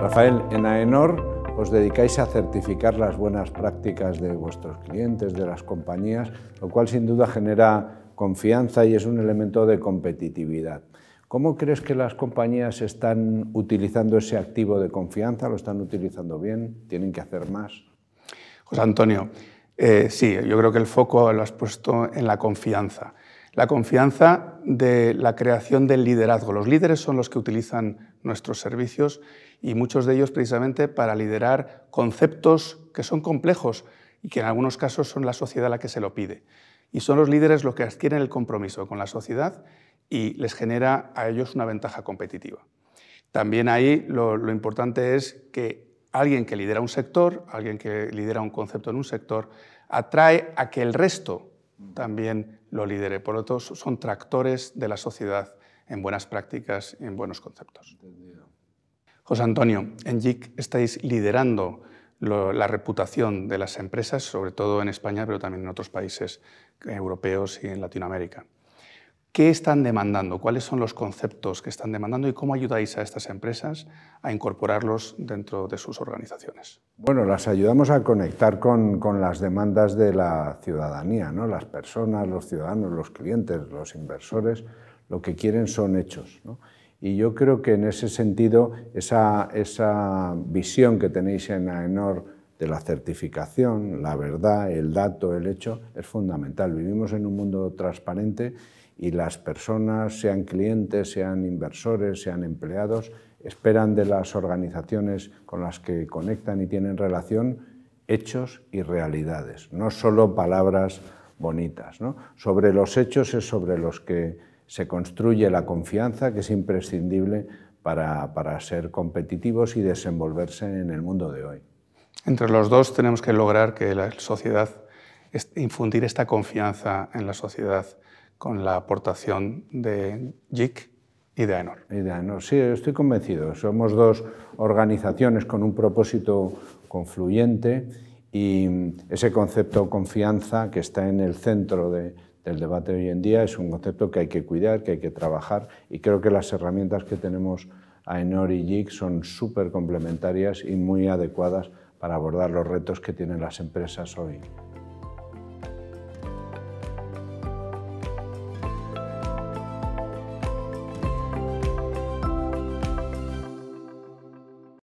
Rafael, en AENOR os dedicáis a certificar las buenas prácticas de vuestros clientes, de las compañías, lo cual sin duda genera confianza y es un elemento de competitividad. ¿Cómo crees que las compañías están utilizando ese activo de confianza? ¿Lo están utilizando bien? ¿Tienen que hacer más? José Antonio, eh, sí, yo creo que el foco lo has puesto en la confianza. La confianza de la creación del liderazgo. Los líderes son los que utilizan nuestros servicios y muchos de ellos precisamente para liderar conceptos que son complejos y que en algunos casos son la sociedad la que se lo pide. Y son los líderes los que adquieren el compromiso con la sociedad y les genera a ellos una ventaja competitiva. También ahí lo, importante es que alguien que lidera un sector, alguien que lidera un concepto en un sector, atrae a que el resto también lo lideré. Por lo tanto, son tractores de la sociedad en buenas prácticas y en buenos conceptos. José Antonio, en JIC estáis liderando la reputación de las empresas, sobre todo en España, pero también en otros países europeos y en Latinoamérica. ¿Qué están demandando? ¿Cuáles son los conceptos que están demandando y cómo ayudáis a estas empresas a incorporarlos dentro de sus organizaciones? Bueno, las ayudamos a conectar con, las demandas de la ciudadanía, las personas, los ciudadanos, los clientes, los inversores, lo que quieren son hechos. Y yo creo que en ese sentido, esa, esa visión que tenéis en AENOR, de la certificación, la verdad, el dato, el hecho, es fundamental. Vivimos en un mundo transparente y las personas, sean clientes, sean inversores, sean empleados, esperan de las organizaciones con las que conectan y tienen relación hechos y realidades, no solo palabras bonitas. Sobre los hechos es sobre los que se construye la confianza, que es imprescindible para ser competitivos y desenvolverse en el mundo de hoy. Entre los dos tenemos que lograr que la sociedad, infundir esta confianza en la sociedad con la aportación de JIC y de AENOR. Y de sí, estoy convencido. Somos dos organizaciones con un propósito confluyente y ese concepto confianza que está en el centro del debate hoy en día es un concepto que hay que cuidar, que hay que trabajar y creo que las herramientas que tenemos AENOR y JIC son súper complementarias y muy adecuadas para abordar los retos que tienen las empresas hoy.